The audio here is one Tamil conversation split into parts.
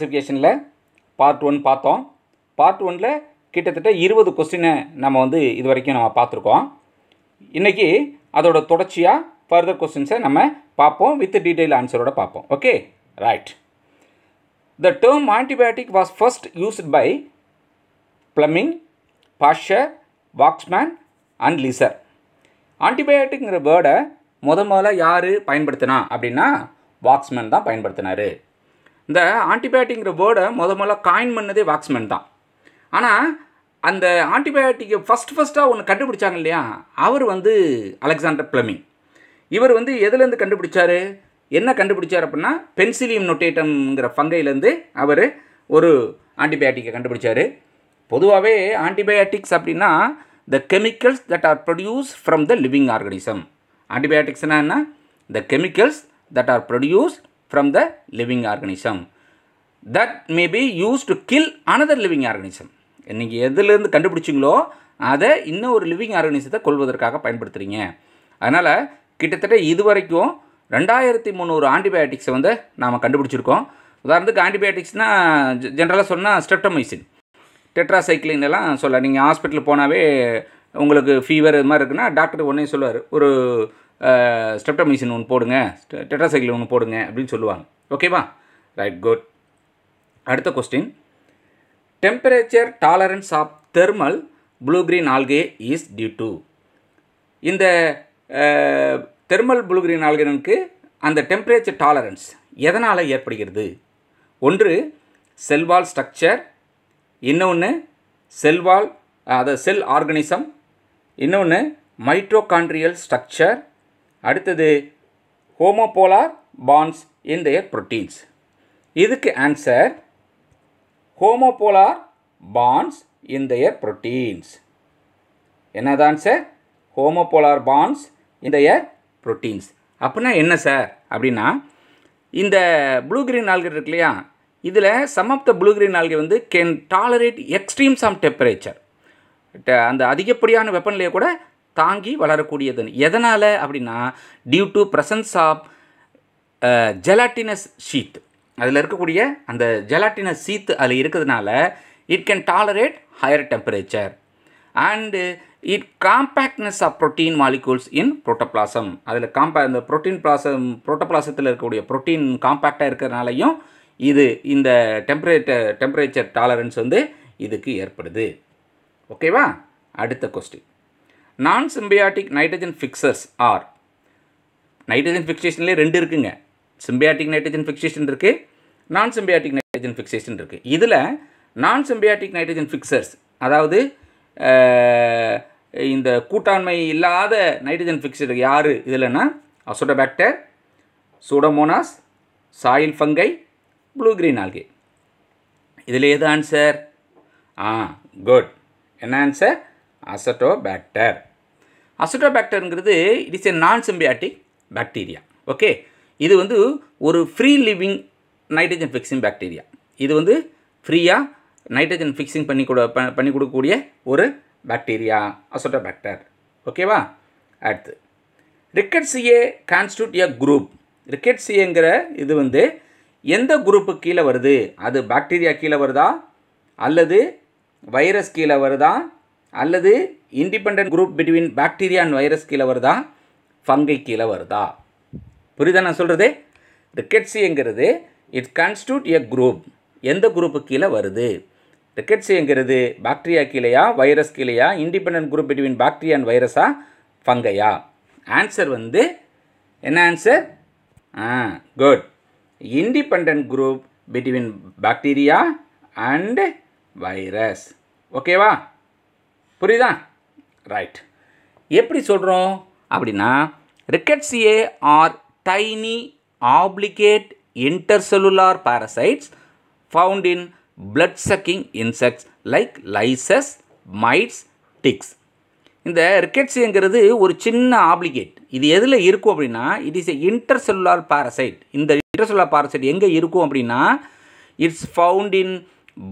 கிளாசிஃபிகேஷனில் பார்ட் ஒன் பார்த்தோம் பார்ட் ஒனில் கிட்டத்தட்ட இருபது கொஸ்டினை நம்ம வந்து இது வரைக்கும் நம்ம பார்த்துருக்கோம் இன்றைக்கி அதோட தொடர்ச்சியாக ஃபர்தர் கொஸ்டின்ஸை நம்ம பார்ப்போம் வித் டீட்டெயில் ஆன்சரோட பார்ப்போம் okay right the term antibiotic was first used by Fleming Pasteur Waksman and Lister ஆன்டிபயோட்டிக்ங்கிற வேர்டை முத முதல்ல யார் பயன்படுத்தினா அப்படின்னா வாக்ஸ்மேன் தான் பயன்படுத்தினார் இந்த ஆன்டிபயோட்டிக்கிற வேர்டை முத முதல்ல காயின் பண்ணதே வாக்ஸ்மேன் தான் ஆனால் அந்த ஆன்டிபயோட்டிக்கை ஃபஸ்ட் ஃபஸ்ட்டாக ஒன்று கண்டுபிடிச்சாங்க இல்லையா அவர் வந்து அலெக்சாண்டர் பிளமிங் இவர் வந்து எதுலேருந்து கண்டுபிடிச்சார் என்ன கண்டுபிடிச்சார் அப்படின்னா பென்சிலியம் நொட்டேட்டம்ங்கிற ஃபங்கையிலேருந்து அவர் ஒரு ஆன்டிபயோட்டிக்கை கண்டுபிடிச்சார் பொதுவாகவே ஆன்டிபயோட்டிக்ஸ் அப்படின்னா the chemicals that are produce from the living organism ஆன்டிபயோட்டிக்ஸ்னால் என்ன the chemicals that are produce from the living organism that may be used to kill another living organism நீங்கள் எதுலேருந்து கண்டுபிடிச்சிங்களோ அதை இன்னும் ஒரு லிவிங் ஆர்கனிசத்தை கொள்வதற்காக பயன்படுத்துகிறீங்க அதனால் கிட்டத்தட்ட இது வரைக்கும் ரெண்டாயிரத்தி முந்நூறு ஆன்டிபயோட்டிக்ஸை வந்து நாம் கண்டுபிடிச்சிருக்கோம் உதாரணத்துக்கு ஆன்டிபயோட்டிக்ஸ்னால் ஜென்ரலாக சொன்னால் ஸ்டெப்டமைசின் டெட்ராசைக்ளின் எல்லாம் சொல்ல நீங்கள் ஹாஸ்பிட்டல் போனாவே உங்களுக்கு ஃபீவர் இது மாதிரி இருக்குன்னா டாக்டர் ஒன்றே சொல்லுவார் ஒரு ஸ்ட்ரெப்டமைசின் ஒன்று போடுங்க டெட்ராசைக்கிள் ஒன்று போடுங்க அப்படின்னு சொல்லுவாங்க ஓகேவா ரைட் குட் அடுத்த question temperature tolerance of thermal blue green algae is due to இந்த தெர்மல் ப்ளூ க்ரீன் ஆல்கனுக்கு அந்த டெம்பரேச்சர் டாலரன்ஸ் எதனால் ஏற்படுகிறது ஒன்று செல்வால் ஸ்ட்ரக்சர் இன்னொன்று செல்வால் அதாவது செல் ஆர்கனிசம் இன்னொன்று மைட்ரோகான்ட்ரியல் ஸ்ட்ரக்சர் அடுத்தது homopolar bonds in their proteins இதுக்கு answer homopolar bonds in their proteins என்னதான் sir homopolar bonds in their proteins அப்படின்னா என்ன சார் அப்படின்னா இந்த ப்ளூ கிரீன் ஆல்கர் இருக்கு இல்லையா இதில் some of the blue green algae வந்து can tolerate extremes of temperature அந்த அதிகப்படியான வெப்பநிலையை கூட தாங்கி வளரக்கூடியதுன்னு எதனால் அப்படின்னா due to presence of gelatinous sheath அதில் இருக்கக்கூடிய அந்த ஜெலாட்டினஸ் சீத்து அதில் இருக்கிறதுனால it can tolerate higher temperature and it compactness of protein molecules in protoplasm அதில் காம்பே இந்த ப்ரோட்டீன் பிளாசம் ப்ரோட்டோப்ளாசத்தில் இருக்கக்கூடிய ப்ரோட்டீன் காம்பேக்டாக இருக்கிறதுனாலையும் இது இந்த டெம்பரேச்சர் டெம்பரேச்சர் டாலரன்ஸ் வந்து இதுக்கு ஏற்படுது ஓகேவா அடுத்த question non symbiotic nitrogen fixers are nitrogen ஃபிக்சேஷன்லேயே ரெண்டு இருக்குங்க சிம்பியாட்டிக் நைட்ரஜன் ஃபிக்சேஷன் இருக்குது நான் சிம்பியாட்டிக் நைட்ரஜன் ஃபிக்சேஷன் இருக்குது இதில் நான் சிம்பியாட்டிக் நைட்ரஜன் ஃபிக்சர்ஸ் அதாவது இந்த கூட்டாண்மை இல்லாத நைட்ரஜன் ஃபிக்சர் யார் இதில்னா Azotobacter Pseudomonas soil fungi blue green algae இதில் எது ஆன்சர் ஆ குட் என்ன ஆன்சர் அசட்டோபாக்டர் அசுட்டோபாக்டருங்கிறது it is a non symbiotic bacteria okay இது வந்து ஒரு free living nitrogen fixing bacteria இது வந்து ஃப்ரீயாக நைட்ரஜன் ஃபிக்ஸிங் பண்ணி கொடு பண்ணி கொடுக்கக்கூடிய ஒரு பாக்டீரியா அசோட்டோபேக்டர் ஓகேவா அடுத்து ரிக்கட்ஸியே கான்ஸ்டியூட் எ குரூப் சிஏங்கிற இது வந்து எந்த குரூப்பு கீழே வருது அது பாக்டீரியா கீழே வருதா அல்லது வைரஸ் கீழே வருதா அல்லது independent group between bacteria and virus கீழே வருதா ஃபங்கை கீழே வருதா புரியுதா நான் சொல்கிறது ரிக்கெட்ஸிங்கிறது இட் கான்ஸ்டியூட் எ குரூப் எந்த குரூப்பு கீழே வருது ரிக்கெட்ஸிங்கிறது பாக்டீரியா கீழேயா வைரஸ் கீழேயா independent group between bacteria and வைரஸா ஃபங்கையா ஆன்சர் வந்து என்ன ஆன்சர் ஆ good independent group between bacteria and virus ஓகேவா புரியுதா ரைட் எப்படி சொல்கிறோம் அப்படின்னா ricketts are tiny obligate intercellular parasites found in blood sucking insects like lysis mites ticks இந்த ரிக்கெட்ஸுங்கிறது ஒரு சின்ன ஆப்ளிகேட் இது எதில் இருக்கும் அப்படின்னா it is a intercellular parasite இந்த இன்டர்செல்லுலார் பாரசைட் எங்கே இருக்கும் அப்படின்னா it's found in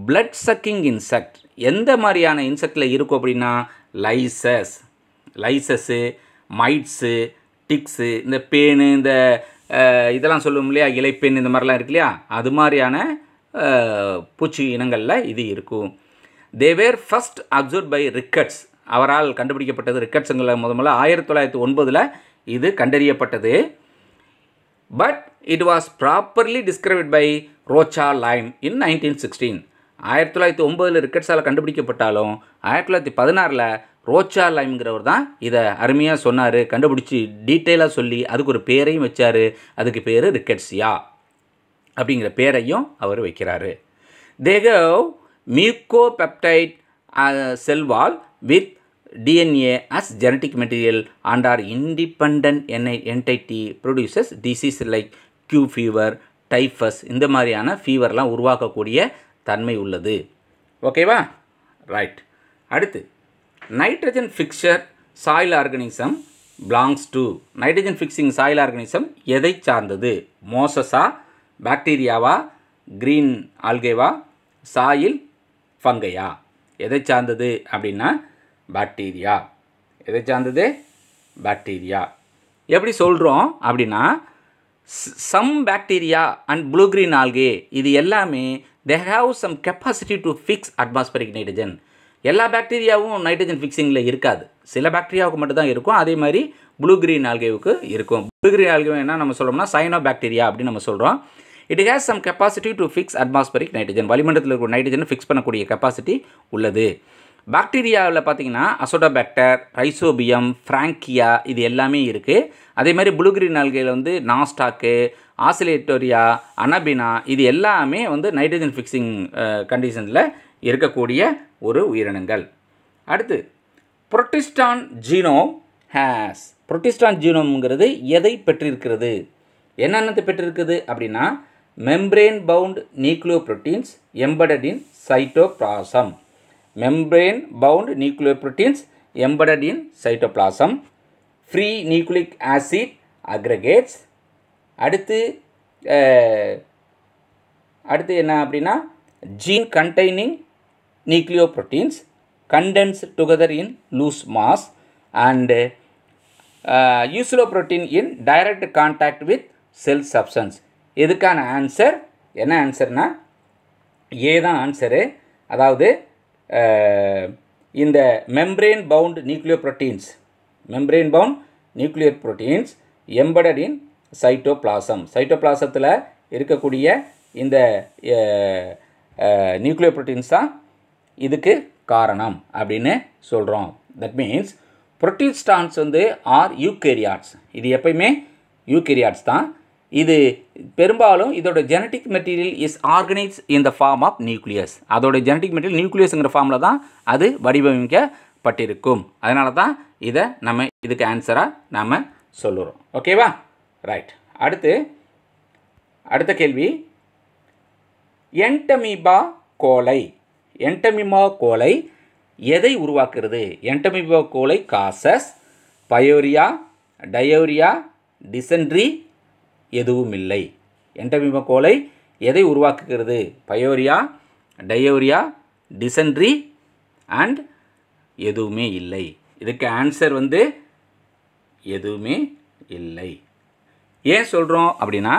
blood sucking insect எந்த மாதிரியான இன்செக்டில் இருக்கும் அப்படின்னா லைசஸ் லைசஸ்ஸு மைட்ஸு டிக்ஸு இந்த பேனு இந்த இதெல்லாம் சொல்லுவோம் இல்லையா இலைப்பேன் இந்த மாதிரிலாம் இருக்கு இல்லையா அது மாதிரியான பூச்சி இனங்களில் இது இருக்கும் they were first observe by Ricketts அவரால் கண்டுபிடிக்கப்பட்டது ரிக்கட்ஸுங்கிற முத முதல்ல ஆயிரத்தி தொள்ளாயிரத்தி ஒன்பதில் இது கண்டறியப்பட்டது but it was properly described by Rocha Lima in nineteen sixteen ஆயிரத்தி தொள்ளாயிரத்தி ஒம்பதில் ரிக்கெட்ஸால் கண்டுபிடிக்கப்பட்டாலும் ஆயிரத்தி தொள்ளாயிரத்தி பதினாறில் ரோச்சா லைம்ங்கிறவர் தான் இதை அருமையாக சொன்னார் கண்டுபிடிச்சி டீட்டெயிலாக சொல்லி அதுக்கு ஒரு பேரையும் வச்சார் அதுக்கு பேர் ரிக்கெட்ஸியா அப்படிங்கிற பேரையும் அவர் வைக்கிறாரு they have muco peptide cell wall with DNA as genetic material and are independent an entity producers disease like Q fever typhus இந்த மாதிரியான ஃபீவர்லாம் உருவாக்கக்கூடிய தன்மை உள்ளது ஓகேவா ரைட் அடுத்து nitrogen fixer soil organism belongs to nitrogen fixing soil organism எதை சார்ந்தது மோசஸா பாக்டீரியாவா க்ரீன் ஆல்கேவா சாயில் ஃபங்கையா எதை சார்ந்தது அப்படின்னா பாக்டீரியா எதை சார்ந்தது பாக்டீரியா எப்படி சொல்கிறோம் அப்படின்னா some bacteria and blue green algae இது எல்லாமே they have some capacity to fix atmospheric nitrogen எல்லா பாக்டீரியாவும் நைட்ரஜன் ஃபிக்ஸிங்கில் இருக்காது சில பாக்டீரியாவுக்கு மட்டும்தான் இருக்கும் அதே மாதிரி ப்ளூ கிரீன் ஆல்கேவுக்கு இருக்கும் ப்ளூ கிரீன் ஆல்கே என்ன நம்ம சொல்கிறோம்னா சைனோ பாக்டீரியா அப்படின்னு நம்ம சொல்கிறோம் it has some capacity to fix atmospheric nitrogen வளிமண்டலத்தில் இருக்கிற நைட்ரஜனை ஃபிக்ஸ் பண்ணக்கூடிய கெப்பாசிட்டி உள்ளது பாக்டீரியாவில் பார்த்தீங்கன்னா அசோடோபாக்டர் ரைசோபியம் ஃப்ராங்கியா இது எல்லாமே இருக்குது அதே மாதிரி ப்ளூ கிரீன் ஆல்கேயில் வந்து நாஸ்டாக்கு ஆசிலேட்டோரியா அனபினா இது எல்லாமே வந்து நைட்ரஜன் ஃபிக்ஸிங் கண்டிஷனில் இருக்கக்கூடிய ஒரு உயிரினங்கள் அடுத்து புரொட்டிஸ்டான் ஜீனோம் ஹேஸ் புரொட்டிஸ்டான் ஜீனோம்ங்கிறது எதை பெற்றிருக்கிறது என்னென்னத்தை பெற்றிருக்குது அப்படின்னா membrane bound nucleo proteins embedded in cytoplasm bound nucleo proteins embedded cytoplasm free nucleic acid aggregates அடுத்து அடுத்து என்ன அப்படின்னா gene containing nucleo proteins condense together in loose mass and protein in direct contact with cell substance இதுக்கான ஆன்சர் என்ன ஆன்சர்னா ஏ தான் ஆன்சரு அதாவது இந்த membrane bound nucleo proteins membrane bound nuclear proteins embedded in cytoplasm சைட்டோப்ளாசத்தில் இருக்கக்கூடிய இந்த நியூக்ளியோ ப்ரோட்டீன்ஸ் தான் இதுக்கு காரணம் அப்படின்னு சொல்கிறோம் தட் மீன்ஸ் ஸ்டான்ஸ் வந்து ஆர் யூகேரியாட்ஸ் இது எப்பயுமே யூகேரியாட்ஸ் தான் இது பெரும்பாலும் இதோட genetic material is organise in the form of nucleus அதோட ஜெனட்டிக் மெட்டீரியல் நியூக்ளியஸுங்கிற ஃபார்மில் தான் அது வடிவமைக்கப்பட்டிருக்கும் அதனால தான் இதை நம்ம இதுக்கு ஆன்சராக நாம் சொல்லுறோம் ஓகேவா ரைட் அடுத்து அடுத்த கேள்வி என்டமிபா கோலை என்டமிமா கோலை எதை உருவாக்குறது என்டமிபா கோலை காசஸ் பயோரியா டயோரியா டிசென்ட்ரி எதுவும் இல்லை என்டமிபா கோலை எதை உருவாக்குகிறது பயோரியா டயோரியா டிசென்ட்ரி அண்ட் எதுவுமே இல்லை இதுக்கு ஆன்சர் வந்து எதுவுமே இல்லை ஏன் சொல்கிறோம் அப்படின்னா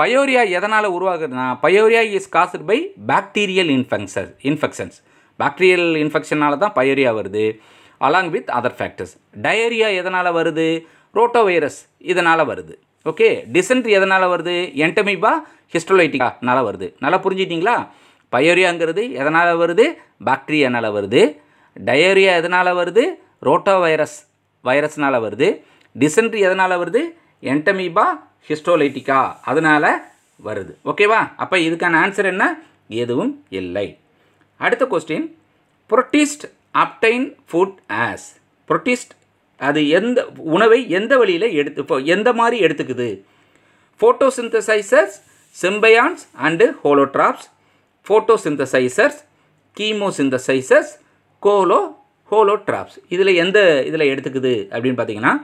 பயோரியா எதனால் உருவாகுதுன்னா pyorrhoea is caused by bacterial infection infections bacterial இன்ஃபெக்ஷனால் தான் பயோரியா வருது along with other factors diarrhoea எதனால் வருது ரோட்டோ வைரஸ் இதனால் வருது ஓகே டிசென்ட்ரி எதனால் வருது என்டமிபா நல்லா வருது நல்லா புரிஞ்சுட்டிங்களா பயோரியாங்கிறது எதனால் வருது பாக்டீரியானால் வருது டயரியா எதனால் வருது ரோட்டோ வைரஸ் வைரஸ்னால் வருது டிசென்ட்ரி எதனால் வருது என்டமீபா ஹிஸ்டோலைட்டிக்கா அதனால் வருது ஓகேவா அப்போ இதுக்கான ஆன்சர் என்ன எதுவும் இல்லை அடுத்த question protist obtain food as protist அது எந்த உணவை எந்த வழியில் எடுத்து எந்த மாதிரி எடுத்துக்குது ஃபோட்டோசிந்தசைசர்ஸ் செம்பயான்ஸ் அண்டு ஹோலோட்ராப்ஸ் ஃபோட்டோசிந்தசைசர்ஸ் கீமோசிந்தசைசர்ஸ் கோலோ ஹோலோட்ராப்ஸ் இதில் எந்த இதில் எடுத்துக்குது அப்படின்னு பார்த்தீங்கன்னா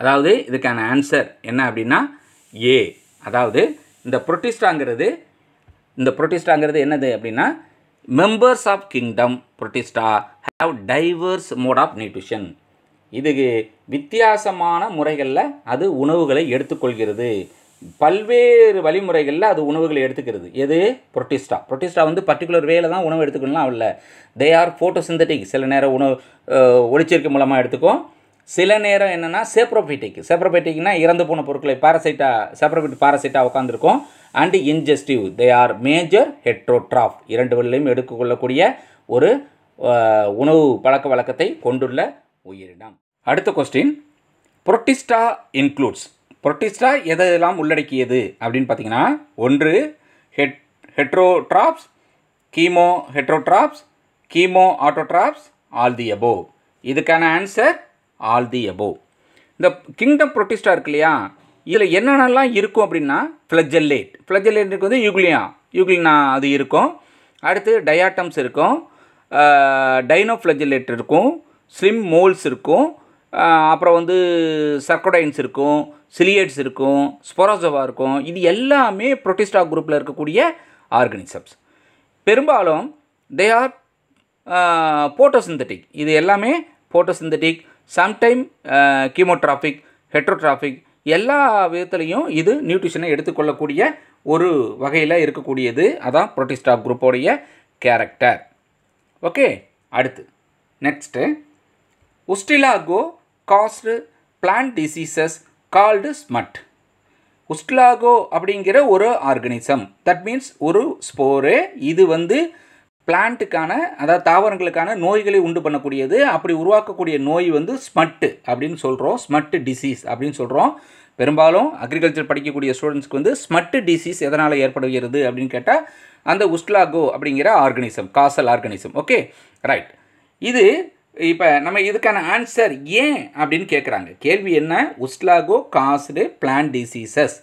அதாவது இதுக்கான ஆன்சர் என்ன அப்படின்னா ஏ அதாவது இந்த புரொட்டிஸ்டாங்கிறது இந்த புரொட்டிஸ்டாங்கிறது என்னது அப்படின்னா members of kingdom Protista have diverse mode of nutrition இது வித்தியாசமான முறைகளில் அது உணவுகளை எடுத்துக்கொள்கிறது பல்வேறு வழிமுறைகளில் அது உணவுகளை எடுத்துக்கிறது எது புரொட்டிஸ்டா புரொட்டிஸ்டா வந்து பர்டிகுலர் வேலை தான் உணவு எடுத்துக்கணும்லாம் இல்லை தே ஆர் ஃபோட்டோசிந்தட்டிக் சில நேரம் உணவு ஒளிச்சேர்க்கை மூலமாக எடுத்துக்கும் சில நேரம் என்னென்னா சேப்ரோபைட்டிக் செப்ரோபைட்டிக்னால் இறந்து போன பொருட்களை பாரசைட்டா சேப்ரோபைட் பாரசைட்டாக உட்காந்துருக்கும் and ingestive they are major heterotroph இரண்டு வழியிலையும் எடுத்துக்கொள்ளக்கூடிய ஒரு உணவு பழக்க வழக்கத்தை கொண்டுள்ள உயிரினம் அடுத்த கொஸ்டின் புரொட்டிஸ்டா இன்க்ளூட்ஸ் புரொட்டிஸ்டா எதெல்லாம் உள்ளடக்கியது அப்படின்னு பார்த்தீங்கன்னா ஒன்று ஹெட் heterotrophs chemo heterotrophs chemo autotrophs all the above இதுக்கான ஆன்சர் ஆல் தி எபோவ் இந்த கிங்டம் ப்ரொட்டிஸ்டா இருக்கு இல்லையா இதில் என்னென்னலாம் இருக்கும் அப்படின்னா ஃப்ளஜல்லேட் ஃப்ளஜல்லேட்டுக்கு வந்து யூக்லியா யூக்லினா அது இருக்கும் அடுத்து டயாட்டம்ஸ் இருக்கும் டைனோ ஃப்ளஜல்லேட் இருக்கும் ஸ்லிம் மோல்ஸ் இருக்கும் அப்புறம் வந்து சர்க்கோடைன்ஸ் இருக்கும் சிலியேட்ஸ் இருக்கும் ஸ்பொரோசோவா இருக்கும் இது எல்லாமே ப்ரொட்டிஸ்டா குரூப்பில் இருக்கக்கூடிய ஆர்கனிசம்ஸ் பெரும்பாலும் தே ஆர் போட்டோசிந்தட்டிக் இது எல்லாமே போட்டோசிந்தட்டிக் சம்டைம் கீமோட்ராஃபிக் ஹெட்ரோட்ராஃபிக் எல்லா விதத்துலேயும் இது நியூட்ரிஷனை எடுத்துக்கொள்ளக்கூடிய ஒரு வகையில் இருக்கக்கூடியது அதான் புரோட்டிஸ்டாப் குரூப்போடைய கேரக்டர் ஓகே அடுத்து next Ustilago caused plant diseases called smut Ustilago அப்படிங்கிற ஒரு ஆர்கனிசம் தட் மீன்ஸ் ஒரு ஸ்போரு இது வந்து பிளான்ட்டுக்கான அதாவது தாவரங்களுக்கான நோய்களை உண்டு பண்ணக்கூடியது அப்படி உருவாக்கக்கூடிய நோய் வந்து ஸ்மட்டு அப்படின்னு சொல்கிறோம் ஸ்மட்டு டிசீஸ் அப்படின்னு சொல்கிறோம் பெரும்பாலும் அக்ரிகல்ச்சர் படிக்கக்கூடிய ஸ்டூடெண்ட்ஸ்க்கு வந்து ஸ்மட்டு டிசீஸ் எதனால் ஏற்படுகிறது அப்படின்னு கேட்டால் அந்த உஸ்லாகோ அப்படிங்கிற organism causal organism okay right இது இப்போ நம்ம இதுக்கான ஆன்சர் ஏன் அப்படின்னு கேட்குறாங்க கேள்வி என்ன Ustilago caused plant diseases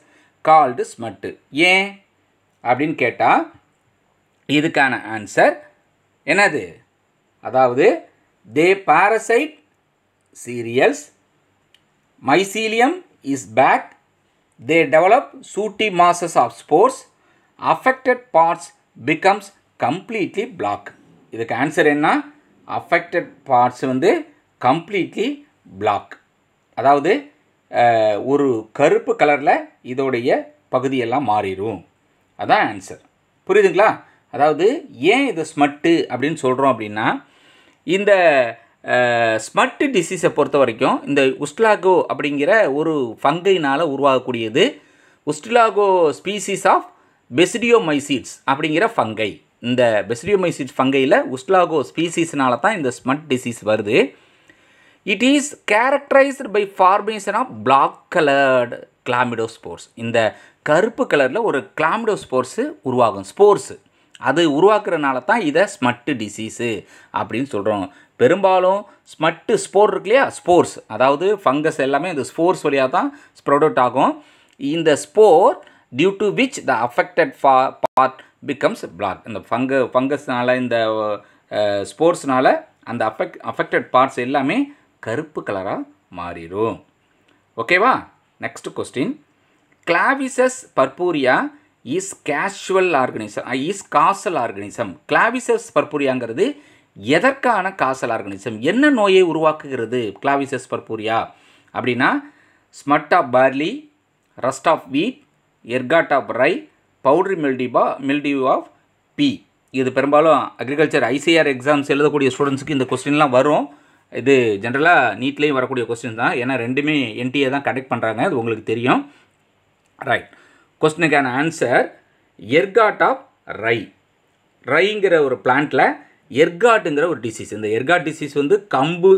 called smut ஏன் அப்படின்னு கேட்டால் இதுக்கான ஆன்சர் என்னது அதாவது they parasite cereals mycelium is back they develop sooty masses of spores affected parts becomes completely black இதுக்கு ஆன்சர் என்ன அஃபெக்டட் பார்ட்ஸ் வந்து கம்ப்ளீட்லி பிளாக் அதாவது ஒரு கருப்பு கலரில் இதோடைய பகுதியெல்லாம் மாறிடும் அதான் ஆன்சர் புரியுதுங்களா அதாவது ஏன் இது ஸ்மட்டு அப்படின்னு சொல்கிறோம் அப்படின்னா இந்த ஸ்மட்டு டிசீஸை பொறுத்த வரைக்கும் இந்த உஸ்ட்லாகோ அப்படிங்கிற ஒரு ஃபங்கைனால் உருவாகக்கூடியது உஸ்ட்லாகோ ஸ்பீசிஸ் ஆஃப் பெசிடியோமைசீட்ஸ் அப்படிங்கிற ஃபங்கை இந்த பெசிடியோமைசீட் ஃபங்கையில் உஸ்ட்லாகோ ஸ்பீசிஸ்னால தான் இந்த ஸ்மட் டிசீஸ் வருது it is characterised by formation of black coloured spores இந்த கருப்பு கலரில் ஒரு ஸ்போர்ட்ஸு உருவாகும் ஸ்போர்ட்ஸு அது உருவாக்குறனால தான் இதை ஸ்மட்டு டிசீஸு அப்படின்னு சொல்கிறோம் பெரும்பாலும் ஸ்மட்டு ஸ்போர் இருக்கு இல்லையா ஸ்போர்ஸ் அதாவது ஃபங்கஸ் எல்லாமே இந்த ஸ்போர்ஸ் வழியாக தான் அவுட் ஆகும் இந்த spore due to which the affected ஃபா பார்ட் பிகம்ஸ் பிளாக் இந்த ஃபங்கு ஃபங்கஸ்னால் இந்த ஸ்போர்ட்ஸ்னால் அந்த அஃபெக்ட் அஃபெக்டட் பார்ட்ஸ் எல்லாமே கருப்பு கலராக மாறிடும் ஓகேவா next question Claviceps purpurea is casual organism is causal organism Claviceps பர்பூரியாங்கிறது எதற்கான காசல் ஆர்கனிசம் என்ன நோயை உருவாக்குகிறது கிளாவிசஸ் பர்பூரியா அப்படின்னா smut of barley rust of wheat ergot of rye powdery மில்டிபா மில்டியூ ஆஃப் பி இது பெரும்பாலும் அக்ரிகல்ச்சர் ஐசிஆர் எக்ஸாம்ஸ் எழுதக்கூடிய ஸ்டூடெண்ட்ஸுக்கு இந்த கொஸ்டின்லாம் வரும் இது ஜென்ரலாக நீட்லேயும் வரக்கூடிய கொஸ்டின் தான் ஏன்னா ரெண்டுமே என்டிஏ தான் கனெக்ட் பண்ணுறாங்க அது உங்களுக்கு தெரியும் ரைட் கொஸ்டினுக்கான ஆன்சர் எர்காட் ஆஃப் ரை ரைங்கிற ஒரு பிளான்ட்டில் எர்காட்டுங்கிற ஒரு டிசீஸ் இந்த எர்காட் டிசீஸ் வந்து கம்பு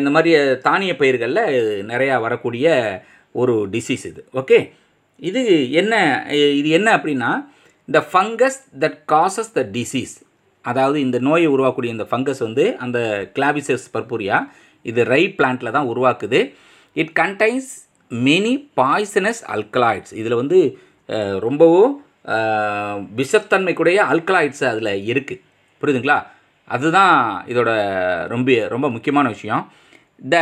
இந்த மாதிரி தானிய பயிர்களில் நிறையா வரக்கூடிய ஒரு டிசீஸ் இது ஓகே இது என்ன இது என்ன அப்படின்னா இந்த fungus that causes the disease அதாவது இந்த நோயை உருவாக்கக்கூடிய இந்த ஃபங்கஸ் வந்து அந்த கிளாபிசஸ் பர்பூரியா இது ரை பிளான்ட்டில் தான் உருவாக்குது it contains many poisonous alkaloids இதில் வந்து ரொம்பவும் கூடிய அல்கலாய்ட்ஸ் அதில் இருக்குது புரியுதுங்களா அதுதான் இதோட ரொம்ப ரொம்ப முக்கியமான விஷயம் த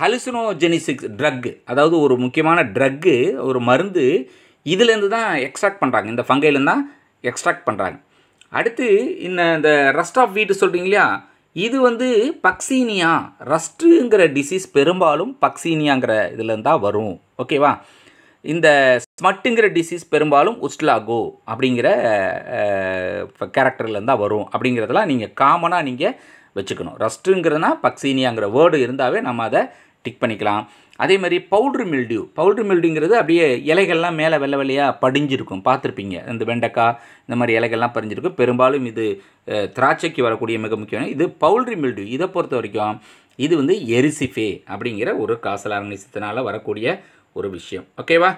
ஹலுசினோஜெனிசிக்ஸ் ட்ரக்கு அதாவது ஒரு முக்கியமான ட்ரக்கு ஒரு மருந்து இதுலேருந்து தான் எக்ஸ்ட்ராக்ட் பண்ணுறாங்க இந்த ஃபங்கையிலேருந்து தான் எக்ஸ்ட்ராக்ட் பண்ணுறாங்க அடுத்து இந்த இந்த ரஸ்ட் ஆஃப் வீட்டு சொல்கிறீங்க இல்லையா இது வந்து பக்சீனியா ரஸ்ட்டுங்கிற டிசீஸ் பெரும்பாலும் பக்சீனியாங்கிற இதுலேருந்து தான் வரும் ஓகேவா இந்த ஸ்மட்டுங்கிற டிசீஸ் பெரும்பாலும் உஸ்ட்லாகோ அப்படிங்கிற கேரக்டர்லேருந்து தான் வரும் அப்படிங்கிறதெல்லாம் நீங்கள் காமனாக நீங்கள் வச்சுக்கணும் ரஸ்ட்டுங்கிறதுனா பக்ஸீனியாங்கிற வேர்டு இருந்தாவே நம்ம அதை டிக் பண்ணிக்கலாம் அதே மாதிரி பவுட்ரு மில்டியூ பவுட்ரு மில்டியூங்கிறது அப்படியே இலைகள்லாம் மேலே வெள்ளை வெள்ளையாக படிஞ்சிருக்கும் பார்த்துருப்பீங்க இந்த வெண்டைக்காய் இந்த மாதிரி இலைகள்லாம் படிஞ்சிருக்கும் பெரும்பாலும் இது திராட்சைக்கு வரக்கூடிய மிக முக்கியம் இது பவுல்ட்ரி மில்டியூ இதை பொறுத்த வரைக்கும் இது வந்து எரிசிஃபே அப்படிங்கிற ஒரு காசல் ஆர்கனிசத்தினால் வரக்கூடிய ஒரு விஷயம் ஓகேவா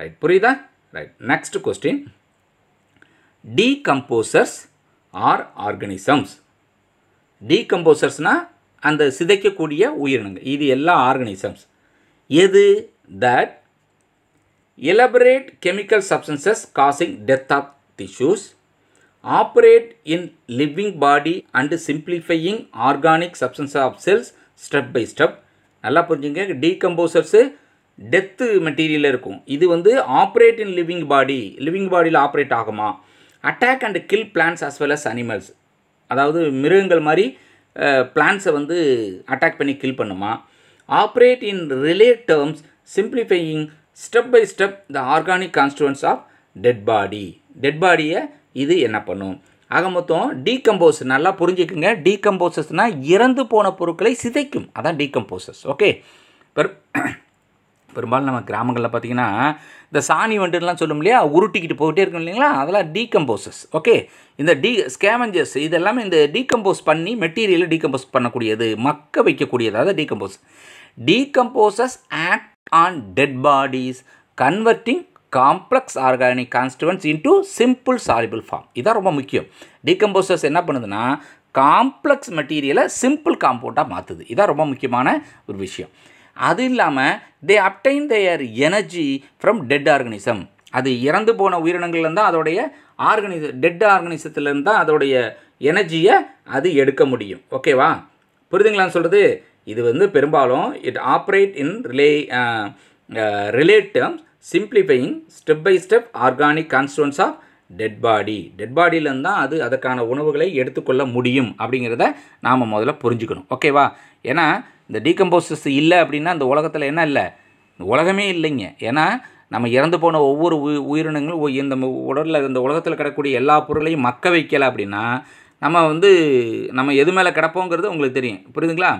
ரைட் புரியுதா right next question decomposers are organisms டீகம்போசர்ஸ்னா அந்த சிதைக்கக்கூடிய உயிரினங்கள் இது எல்லா ஆர்கனிசம்ஸ் எது that elaborate chemical substances causing death of tissues operate in living body and simplifying organic substance of cells step by step நல்லா புரிஞ்சுங்க டீகம்போசர்ஸு டெத்து மெட்டீரியலில் இருக்கும் இது வந்து operate in living body living பாடியில் ஆப்ரேட் ஆகுமா attack and kill plants as well as animals அதாவது மிருகங்கள் மாதிரி பிளான்ஸை வந்து அட்டாக் பண்ணி கில் பண்ணுமா operate in relate terms simplifying step by step the organic constituents of dead body dead பாடியை இது என்ன பண்ணும் ஆக மொத்தம் டீகம்போஸ் நல்லா புரிஞ்சுக்குங்க டீகம்போசஸ்னால் இறந்து போன பொருட்களை சிதைக்கும் அதான் டீகம்போசஸ் ஓகே பர் பெரும்பாலும் நம்ம கிராமங்களில் பார்த்திங்கன்னா இந்த சாணி வண்டுலாம் சொல்லும் இல்லையா உருட்டிக்கிட்டு போயிட்டே இருக்கும் இல்லைங்களா அதெல்லாம் டீகம்போசஸ் ஓகே இந்த டீ ஸ்கேமஞ்சஸ் இதெல்லாமே இந்த டீகம்போஸ் பண்ணி மெட்டீரியலை டீகம்போஸ் பண்ணக்கூடியது மக்க வைக்கக்கூடியது அதாவது decompose decomposers act on dead bodies converting complex organic constituents into simple soluble form இதான் ரொம்ப முக்கியம் டீகம்போசஸ் என்ன பண்ணுதுன்னா காம்ப்ளெக்ஸ் மெட்டீரியலை சிம்பிள் காம்பவுண்டாக மாற்றுது இதான் ரொம்ப முக்கியமான ஒரு விஷயம் அது இல்லாமல் they obtain their energy from dead organism அது இறந்து போன உயிரினங்கள்லேருந்து அதோடைய ஆர்கனிச டெட் ஆர்கனிசத்துலேருந்து தான் அதோடைய எனர்ஜியை அது எடுக்க முடியும் ஓகேவா புரிதுங்களான்னு சொல்கிறது இது வந்து பெரும்பாலும் it operate in relay related terms simplifying step by step organic constituents of dead body dead பாடியிலேருந்து தான் அது அதற்கான உணவுகளை எடுத்துக்கொள்ள முடியும் அப்படிங்கிறத நாம் முதல்ல புரிஞ்சுக்கணும் ஓகேவா ஏன்னா இந்த டீகம்போசஸ் இல்லை அப்படின்னா அந்த உலகத்தில் என்ன இல்லை இந்த உலகமே இல்லைங்க ஏன்னா நம்ம இறந்து போன ஒவ்வொரு உயிரினங்களும் இந்த உடலில் இந்த உலகத்தில் கிடக்கக்கூடிய எல்லா பொருளையும் மக்க வைக்கலை அப்படின்னா நம்ம வந்து நம்ம எது மேலே கிடப்போங்கிறது உங்களுக்கு தெரியும் புரியுதுங்களா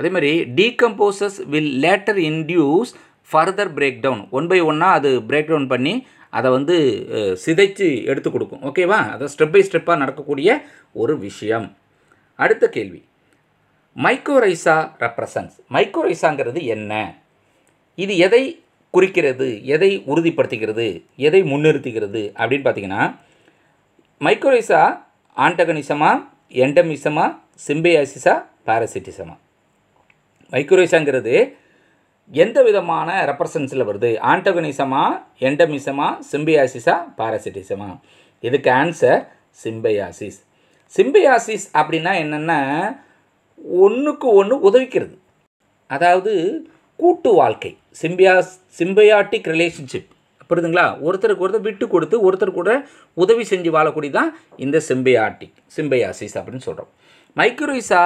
அதேமாதிரி decomposers will later induce further break down one by ஒன்னாக அது பிரேக் டவுன் பண்ணி அதை வந்து சிதைச்சு எடுத்து கொடுக்கும் ஓகேவா அதை ஸ்டெப் பை ஸ்டெப்பாக நடக்கக்கூடிய ஒரு விஷயம் அடுத்த கேள்வி மைக்கோரைசா ரெப்ரசன்ஸ் மைக்கோரைசாங்கிறது என்ன இது எதை குறிக்கிறது எதை உறுதிப்படுத்துகிறது எதை முன்னிறுத்துகிறது அப்படின்னு பார்த்தீங்கன்னா மைக்கோரைசா ஆண்டகனிசமா எண்டமிசமா சிம்பையாசிஸா பாரசிட்டிசமா மைக்கோரைசாங்கிறது எந்த விதமான ரெப்ரசன்ஸில் வருது ஆண்டகனிசமா எண்டமிசமா சிம்பியாசிஸா பாரசிட்டிசமா இதுக்கு ஆன்சர் சிம்பையாசிஸ் சிம்பையாசிஸ் அப்படின்னா என்னென்னா ஒன்றுக்கு ஒன்று உதவிக்கிறது அதாவது கூட்டு வாழ்க்கை சிம்பியா சிம்பயாட்டிக் ரிலேஷன்ஷிப் புரியுதுங்களா ஒருத்தருக்கு ஒருத்தர் விட்டு கொடுத்து ஒருத்தர் கூட உதவி செஞ்சு வாழக்கூடியதான் தான் இந்த சிம்பயாட்டிக் சிம்பயாசிஸ் அப்படின்னு சொல்கிறோம் mycorrhiza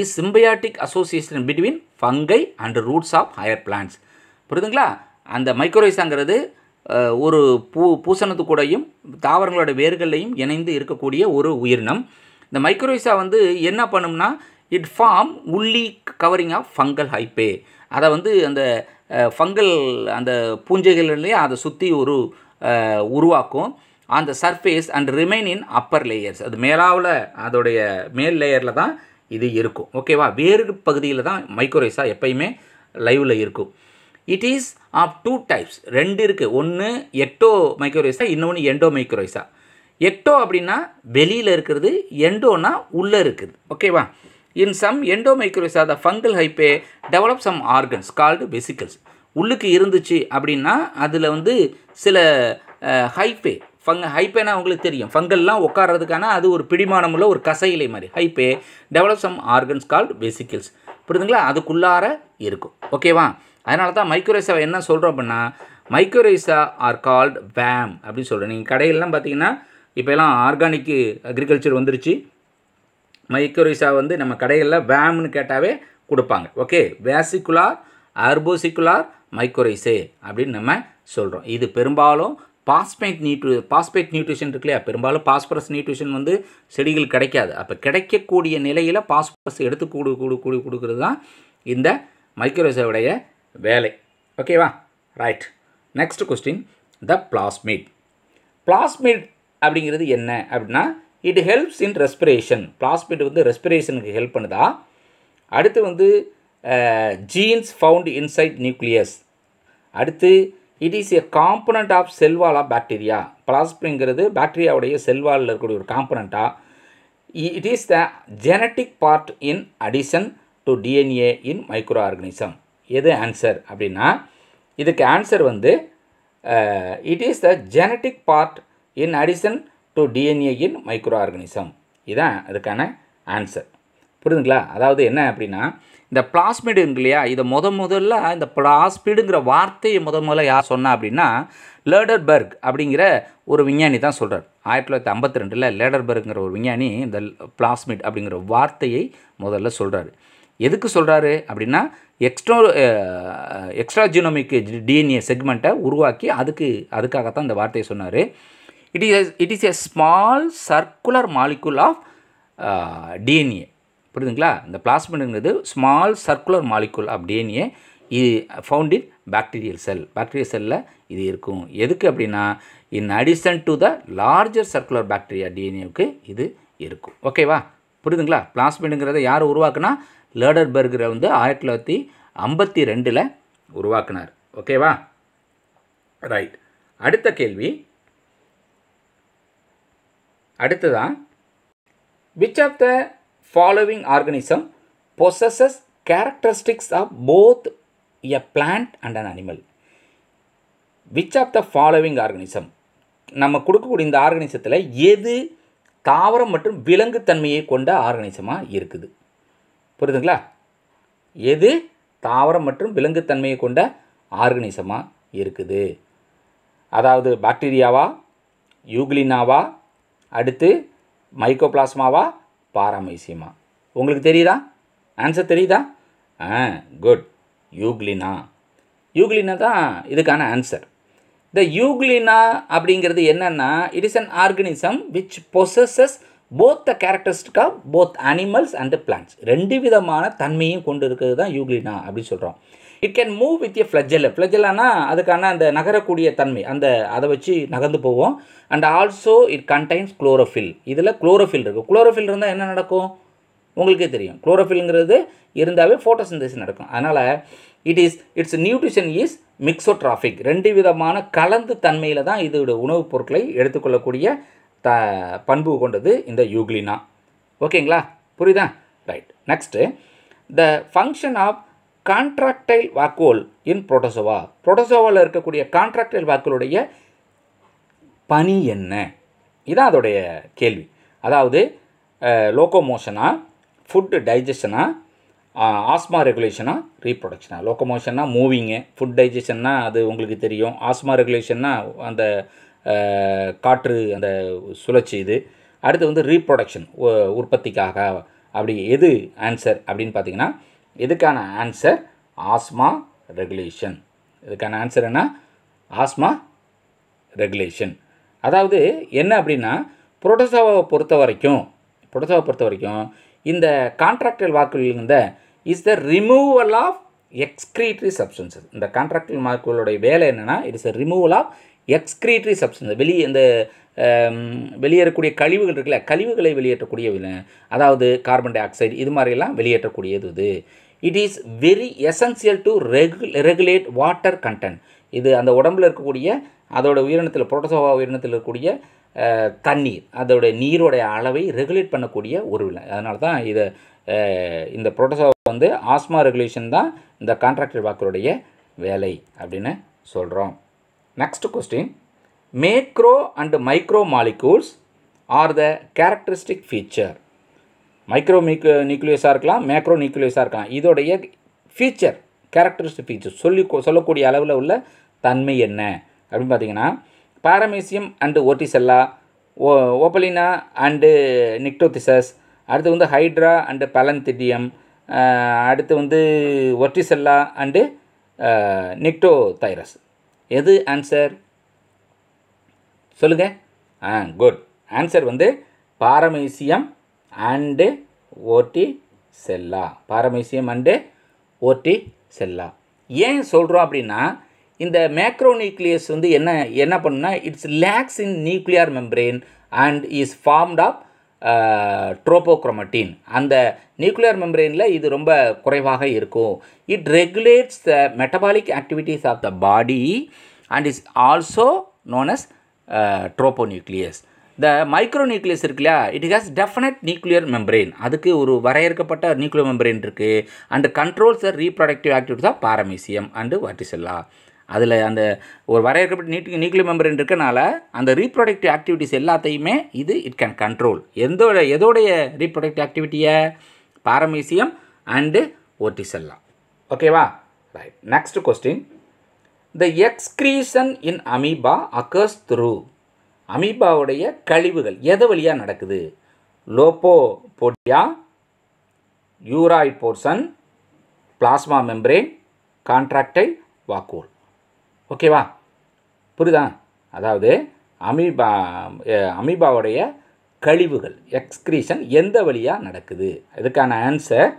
is symbiotic association between fungi and roots of higher plants புரியுதுங்களா அந்த மைக்ரோயிசாங்கிறது ஒரு பூ பூசணத்து கூடையும் தாவரங்களோட வேர்களையும் இணைந்து இருக்கக்கூடிய ஒரு உயிரினம் இந்த மைக்ரோயிசா வந்து என்ன பண்ணும்னா it form woolly covering of fungal hyphae அதை வந்து அந்த ஃபங்கல் அந்த பூஞ்சைகள்லேயே அதை சுற்றி ஒரு உருவாக்கும் அந்த surface and remain in upper layers அது மேலாவில் அதோடைய மேல் லேயரில் தான் இது இருக்கும் ஓகேவா வேறு பகுதியில் தான் மைக்ரோரைஸா எப்பயுமே லைவில் இருக்கும் it is of two types ரெண்டு இருக்குது ஒன்று எக்டோ மைக்ரோரைஸா இன்னொன்று எண்டோ மைக்ரோரைஸா எக்டோ அப்படின்னா வெளியில் இருக்கிறது எண்டோனா உள்ளே இருக்குது ஓகேவா in some endomycorrhiza the fungal hyphae develop some organs called vesicles உள்ளுக்கு இருந்துச்சு அப்படின்னா அதில் வந்து சில ஹைப்பே ஃபங்க ஹைப்பேனா உங்களுக்கு தெரியும் ஃபங்கல்லாம் உட்காரதுக்கான அது ஒரு பிடிமானமுள்ள ஒரு கசையிலை மாதிரி hyphae develop some organs called vesicles புரியுதுங்களா அதுக்குள்ளார இருக்கும் ஓகேவா அதனால தான் மைக்ரோரைஸாவை என்ன சொல்கிறோம் அப்படின்னா மைக்ரோரைஸா ஆர் கால்டு வேம் அப்படின்னு சொல்கிறேன் நீங்கள் கடையிலலாம் பார்த்தீங்கன்னா இப்போலாம் ஆர்கானிக்கு அக்ரிகல்ச்சர் வந்துருச்சு மைக்கோரிசா வந்து நம்ம கடைகளில் வேம்னு கேட்டாவே கொடுப்பாங்க ஓகே வேசிக்குலார் அர்போசிக்குலார் மைக்கோரைசே அப்படின்னு நம்ம சொல்கிறோம் இது பெரும்பாலும் பாஸ்பேட் நியூட்ரி பாஸ்பேட் நியூட்ரிஷன் இருக்கு இல்லையா பெரும்பாலும் பாஸ்பரஸ் நியூட்ரிஷன் வந்து செடிகள் கிடைக்காது அப்போ கிடைக்கக்கூடிய நிலையில் பாஸ்பரஸ் எடுத்து கூடு கூடு கூடு கொடுக்குறது தான் இந்த மைக்ரோசோடைய வேலை ஓகேவா right next question the plasmid plasmid அப்படிங்கிறது என்ன அப்படின்னா it helps in respiration plasmid வந்து ரெஸ்பிரேஷனுக்கு ஹெல்ப் பண்ணுதா அடுத்து வந்து ஜீன்ஸ் ஃபவுண்ட் இன்சைட் நியூக்ளியஸ் அடுத்து it is a component of cell wall of bacteria பிளாஸ்மிங்கிறது பாக்டீரியாவுடைய செல்வாலில் இருக்கக்கூடிய ஒரு காம்பனண்ட்டாக it is the genetic part in addition to DNA in micro organism எது ஆன்சர் அப்படின்னா இதுக்கு ஆன்சர் வந்து it is the genetic part in addition to DNA in micro organism இதான் அதுக்கான ஆன்சர் புரியுதுங்களா அதாவது என்ன அப்படின்னா இந்த பிளாஸ்மிடுங்க இல்லையா இதை முத முதல்ல இந்த பிளாஸ்மிடுங்கிற வார்த்தையை முத முதல்ல யார் சொன்னா அப்படின்னா லேடர்பர்க் அப்படிங்கிற ஒரு விஞ்ஞானி தான் சொல்கிறார் ஆயிரத்தி தொள்ளாயிரத்தி ஐம்பத்தி ரெண்டில் லேடர்பர்க்ங்கிற ஒரு விஞ்ஞானி இந்த பிளாஸ்மிட் அப்படிங்கிற வார்த்தையை முதல்ல சொல்கிறாரு எதுக்கு சொல்கிறாரு அப்படின்னா எக்ஸ்ட்ரோ எக்ஸ்ட்ரா டிஎன்ஏ செக்மெண்ட்டை உருவாக்கி அதுக்கு அதுக்காகத்தான் இந்த வார்த்தையை சொன்னார் it is it is a small circular circular of DNA uh, புரியுதுங்களா இந்த பிளாஸ்மெண்ட்ங்கிறது small circular molecule of DNA இது found in bacterial cell bacterial செல்லில் இது இருக்கும் எதுக்கு அப்படின்னா in addition to the larger circular bacteria டிஎன்ஏவுக்கு இது இருக்கும் ஓகேவா புரியுதுங்களா பிளாஸ்மிடுங்கிறத யார் உருவாக்குனா லேடர்பர்கரை வந்து ஆயிரத்தி தொள்ளாயிரத்தி ஐம்பத்தி ரெண்டில் உருவாக்குனார் ஓகேவா ரைட் அடுத்த கேள்வி அடுத்துதான் which of the following organism possesses characteristics of both a plant and an animal which of the following organism நம்ம கொடுக்கக்கூடிய இந்த ஆர்கனிசத்தில் எது தாவரம் மற்றும் விலங்குத்தன்மையை கொண்ட ஆர்கனிசமாக இருக்குது புரியுதுங்களா எது தாவரம் மற்றும் விலங்குத்தன்மையை கொண்ட ஆர்கனிசமாக இருக்குது அதாவது பாக்டீரியாவா யூக்லினாவா அடுத்து மைக்கோபிளாஸ்மாவா பாராமைசியமா உங்களுக்கு தெரியுதா ஆன்சர் தெரியுதா ஆ குட் யூக்லினா யூக்லினா தான் இதுக்கான ஆன்சர் த யூக்லினா அப்படிங்கிறது என்னென்னா it is an organism which possesses both the characteristic of both animals and plants ரெண்டு விதமான தன்மையும் கொண்டு இருக்கிறது தான் யூக்லினா அப்படின்னு சொல்கிறோம் it can move with a flagella ஃப்ளஜலானா அதுக்கான அந்த நகரக்கூடிய தன்மை அந்த அதை வச்சு நகர்ந்து போவோம் and also it contains chlorophyll இதில் குளோரோஃபில் இருக்குது குளோரோஃபில் இருந்தால் என்ன நடக்கும் உங்களுக்கே தெரியும் குளோரோஃபில்ங்கிறது இருந்தாவே ஃபோட்டோசிந்தசிஸ் நடக்கும் அதனால் it is its nutrition is trophic ரெண்டு விதமான கலந்து தன்மையில் தான் இதோட உணவுப் பொருட்களை எடுத்துக்கொள்ளக்கூடிய த பண்பு கொண்டது இந்த யூக்ளினா ஓகேங்களா புரியுதா right next the function of contractile vacuole in protozoa புரோட்டோசோவாவில் இருக்கக்கூடிய கான்ட்ராக்டைல் வாக்கோலுடைய பணி என்ன இதான் அதோடைய கேள்வி அதாவது லோக்கோமோஷனாக ஃபுட்டு டைஜஷனாக ஆஸ்மா ரெகுலேஷனா ரீப்ரொடக்ஷனா லோக்கமோஷன்னா மூவிங்கு ஃபுட் டைஜஷன்னா அது உங்களுக்கு தெரியும் ஆஸ்மா ரெகுலேஷன்னா அந்த காற்று அந்த சுழற்சி இது அடுத்து வந்து ரீப்ரொடக்ஷன் உற்பத்திக்காக அப்படி எது ஆன்சர் அப்படின்னு பார்த்தீங்கன்னா இதுக்கான ஆன்சர் ஆஸ்மா ரெகுலேஷன் இதுக்கான ஆன்சர் என்ன ஆஸ்மா ரெகுலேஷன் அதாவது என்ன அப்படின்னா புரோட்டோசாவை பொறுத்த வரைக்கும் புரோட்டோசாவை பொறுத்த வரைக்கும் இந்த கான்ட்ராக்டல் வாக்குகள் இருந்த is the removal of excretory substances இந்த கான்ட்ராக்டல் வாக்குகளுடைய வேலை என்னென்னா it's a removal of excretory substance வெளியே இந்த வெளியேறக்கூடிய கழிவுகள் இருக்குல்ல கழிவுகளை வெளியேற்றக்கூடிய அதாவது கார்பன் டை ஆக்சைடு இது மாதிரிலாம் வெளியேற்றக்கூடியது இது it is very essential to ரெகு ரெகுலேட் வாட்டர் கண்டென்ட் இது அந்த உடம்பில் இருக்கக்கூடிய அதோடய உயிரினத்தில் புரோட்டோசோவா உயிரினத்தில் இருக்கக்கூடிய தண்ணீர் அதோடைய நீரோடைய அளவை ரெகுலேட் பண்ணக்கூடிய ஒரு விலை அதனால தான் இதை இந்த புரோட்டோசோவா வந்து ஆஸ்மா ரெகுலேஷன் தான் இந்த கான்ட்ராக்டர் வாக்கருடைய வேலை அப்படின்னு சொல்கிறோம் next question macro and micro molecules are the characteristic feature micro மீக் நியூக்ளியஸாக இருக்கலாம் மேக்ரோ நியூக்ளியஸாக இருக்கலாம் இதோடைய ஃபீச்சர் கேரக்டரிஸ்டிக் ஃபீச்சர் சொல்லி சொல்லக்கூடிய அளவில் உள்ள தன்மை என்ன அப்படின்னு பார்த்தீங்கன்னா பாரமேசியம் அண்டு ஓட்டிசெல்லா ஓ ஓப்பலினா அண்டு நிக்டோதிசஸ் அடுத்து வந்து ஹைட்ரா அண்டு பலந்திடியம் அடுத்து வந்து ஒட்டிசெல்லா அண்டு நிக்டோதைரஸ் எது ஆன்சர் சொல்லுங்கள் ஆ குட் ஆன்சர் வந்து பாரமேசியம் அண்டு ஓட்டி செல்லா பாரமேசியம் அண்டு ஓட்டி செல்லா ஏன் சொல்கிறோம் அப்படின்னா இந்த மேக்ரோ நியூக்ளியஸ் வந்து என்ன என்ன பண்ணுனா it's lacks in nuclear membrane and is formed of trophochromatin அந்த நியூக்ளியர் மெம்பரெயினில் இது ரொம்ப குறைவாக இருக்கும் it regulates the metabolic activities of the body and is also known as trophonucleus the micro nucleus இருக்கு இல்லையா it has definite nuclear membrane அதுக்கு ஒரு வரையறுக்கப்பட்ட நியூக்ளியர் மெம்பரேன் இருக்குது அண்ட் கண்ட்ரோல்ஸ் ரீப்ரொடக்டிவ் ஆக்டிவிட்டி தான் பாரமீசியம் அண்டு வாட்டிசெல்லா அதில் அந்த ஒரு வரையறுக்கப்பட்ட நியூ நியூக்ளியர் மெம்பரேன் இருக்கனால அந்த ரீப்ரொடக்டிவ் ஆக்டிவிட்டிஸ் எல்லாத்தையுமே இது இட் கேன் கண்ட்ரோல் எந்த எதோடைய ரீப்ரொடக்டிவ் ஆக்டிவிட்டியை பாரமீசியம் அண்டு ஓட்டிசெல்லா ஓகேவா right next question the excretion in amoeba occurs through அமீபாவுடைய கழிவுகள் எதை வழியாக நடக்குது lobopodia uroid portion plasma membrane contractile vacuole ஓகேவா புரியுதா அதாவது அமீபா அமீபாவுடைய கழிவுகள் எக்ஸ்கிரீஷன் எந்த வழியாக நடக்குது இதுக்கான ஆன்சர்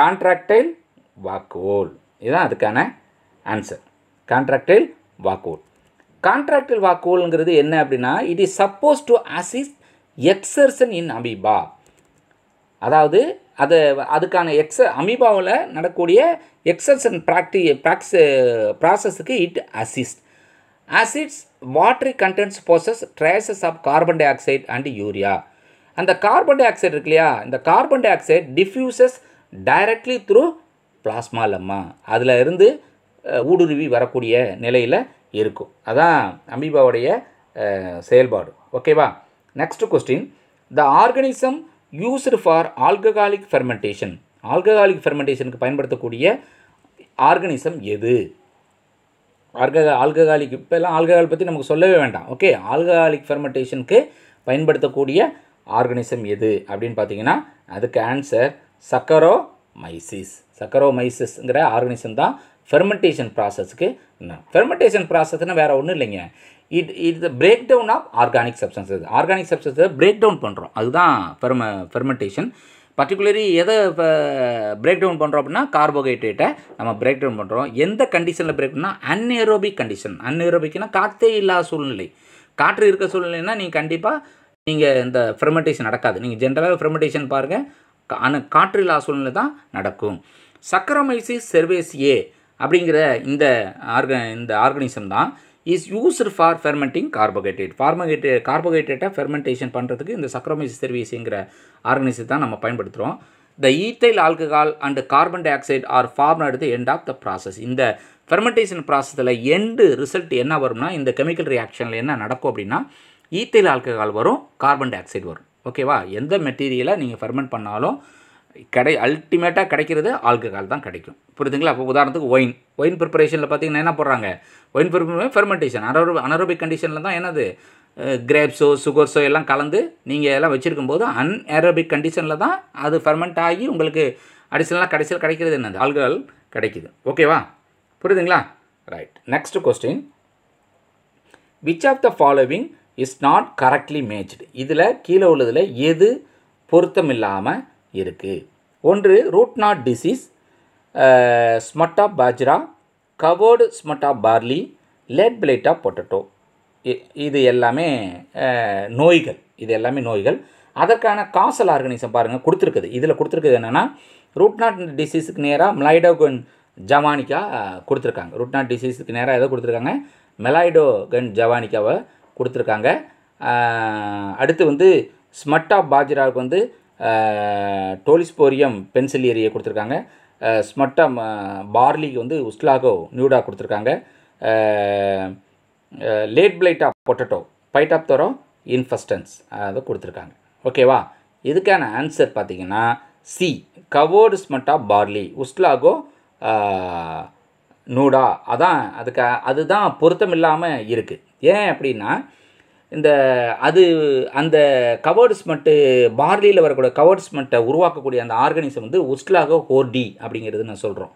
கான்ட்ராக்டைல் வாக்கோல் இதுதான் அதுக்கான ஆன்சர் கான்ட்ராக்டைல் வாக்கோல் கான்ட்ராக்டில் வாக்குவல்ங்கிறது என்ன அப்படின்னா it is suppose to assist excretion in amoeba அதாவது அதை அதுக்கான எக்ஸ அமீபாவில் நடக்கூடிய எக்ஸர்சன் ப்ராக்டி ப்ராக்ஸ் ப்ராசஸுக்கு it assist assists watery contents process traces of carbon dioxide and urea அந்த கார்பன் டை ஆக்சைடு இருக்கு இல்லையா இந்த carbon dioxide diffuses directly through plasmalemma அதில் இருந்து ஊடுருவி வரக்கூடிய நிலையில் இருக்கும் அதான் அமீபாவுடைய செயல்பாடு ஓகேவா next question the organism used for alcoholic fermentation alcoholic ஃபெர்மெண்டேஷனுக்கு பயன்படுத்தக்கூடிய ஆர்கனிசம் எது ஆர்கக ஆல்கஹாலிக் இப்போல்லாம் ஆல்கஹால் பற்றி நமக்கு சொல்லவே வேண்டாம் ஓகே ஆல்கஹாலிக் ஃபெர்மெண்டேஷனுக்கு பயன்படுத்தக்கூடிய ஆர்கனிசம் எது அப்படின்னு பார்த்தீங்கன்னா அதுக்கு ஆன்சர் சக்கரோ மைசிஸ் சக்கரோமைசிஸ்ங்கிற ஆர்கனிசம் தான் ஃபெர்மெண்டேஷன் ப்ராசஸ்க்கு நான் ஃபெர்மெண்டேஷன் ப்ராசஸ்னால் வேறு ஒன்றும் இல்லைங்க it it break down of organic substances organic சப்ஸ்டன்ஸை பிரேக் டவுன் பண்ணுறோம் அதுதான் ஃபெர்ம ஃபெர்மெண்டேஷன் பர்டிகுலரி எதை இப்போ பிரேக் டவுன் பண்ணுறோம் அப்படின்னா கார்போஹைட்ரேட்டை நம்ம பிரேக் டவுன் பண்ணுறோம் எந்த கண்டிஷனில் பிரேக் பண்ணால் அன்ஏரோபிக் கண்டிஷன் அன்ஏரோபிக்னா காற்றே இல்லாத சூழ்நிலை காற்று இருக்க சூழ்நிலைன்னா நீங்கள் கண்டிப்பாக நீங்கள் இந்த ஃபெர்மெண்டேஷன் நடக்காது நீங்கள் ஜென்ரலாக ஃபெர்மெண்டேஷன் பாருங்கள் ஆனால் காற்று இல்லாத சூழ்நிலை தான் நடக்கும் சக்கரமைசி சர்வேஸ் ஏ அப்படிங்கிற இந்த ஆர்க இந்த ஆர்கனிசம் தான் is used for fermenting carbohydrate ஃபார்மோஹைட்ரே கார்போஹைட்ரேட்டாக ஃபெர்மெண்டேஷன் பண்ணுறதுக்கு இந்த சக்ரோமைசிஸ் தெர்வீஸுங்கிற ஆர்கனிசத்தை தான் நம்ம பயன்படுத்துகிறோம் the ethyl alcohol and carbon dioxide are form எடுத்து எண்ட் ஆஃப் த ப்ராசஸ் இந்த ஃபெர்மெண்டேஷன் ப்ராசஸில் எண்டு ரிசல்ட் என்ன வரும்னா இந்த கெமிக்கல் ரியாக்ஷனில் என்ன நடக்கும் அப்படின்னா ஈத்தைல் ஆல்கஹால் வரும் கார்பன் டை ஆக்சைடு வரும் ஓகேவா எந்த மெட்டீரியலை நீங்கள் ஃபெர்மெண்ட் பண்ணாலும் கடை அல்டிமேட்டாக கிடைக்கிறது ஆல்கஹால் தான் கிடைக்கும் புரியுதுங்களா அப்போ உதாரணத்துக்கு ஒயின் ஒயின் ப்ரிப்பரேஷனில் பார்த்தீங்கன்னா என்ன போடுறாங்க ஒயின் ப்ரிப்பரேஷன் ஃபெர்மெண்டேஷன் அனரோ அனரோபிக் கண்டிஷனில் தான் என்னது கிரேப்ஸோ சுகர்ஸோ எல்லாம் கலந்து நீங்கள் எல்லாம் வச்சுருக்கும் போது அன்ஏரோபிக் கண்டிஷனில் தான் அது ஃபெர்மெண்ட் ஆகி உங்களுக்கு அடிஷனலாக கடைசியில் கிடைக்கிறது என்னது ஆல்கஹால் கிடைக்கிது ஓகேவா புரியுதுங்களா right next question which of the following is not correctly matched இதில் கீழே உள்ளதில் எது பொருத்தமில்லாமல் இருக்குது ஒன்று root knot disease of bajra covered of barley late பிளைட்டா பொட்டட்டோ இது எல்லாமே நோய்கள் இது எல்லாமே நோய்கள் அதற்கான காசல் ஆர்கனிசம் பாருங்கள் கொடுத்துருக்குது இதில் கொடுத்துருக்குது என்னென்னா ரூட் நாட் டிசீஸுக்கு நேராக மிளைடோகன் ஜவானிக்கா கொடுத்துருக்காங்க ரூட் நாட் டிசீஸுக்கு நேராக எதை கொடுத்துருக்காங்க மெலாய்டோகன் ஜவானிக்காவை கொடுத்துருக்காங்க அடுத்து வந்து ஆஃப் பாஜ்ராவுக்கு வந்து டோலிஸ்போரியம் பென்சில் ஏரியை கொடுத்துருக்காங்க ஸ்மட்டா பார்லிக்கு வந்து உஸ்லாகோ நியூடா கொடுத்துருக்காங்க late blight of potato phytophthora infestans அதை கொடுத்துருக்காங்க ஓகேவா இதுக்கான ஆன்சர் பார்த்திங்கன்னா சி கவோர்டு ஸ்மட்டா பார்லி உஸ்லாகோ நூடா அதான் அதுக்கு அதுதான் பொருத்தம் இல்லாமல் இருக்குது ஏன் அப்படின்னா இந்த அது அந்த கவர்ட்ஸ் மட்டு பார்லியில் வரக்கூடிய கவர்ட்ஸ் மட்டை உருவாக்கக்கூடிய அந்த ஆர்கனிசம் வந்து உஸ்லாகோ ஹோர்டி அப்படிங்கிறது நான் சொல்கிறோம்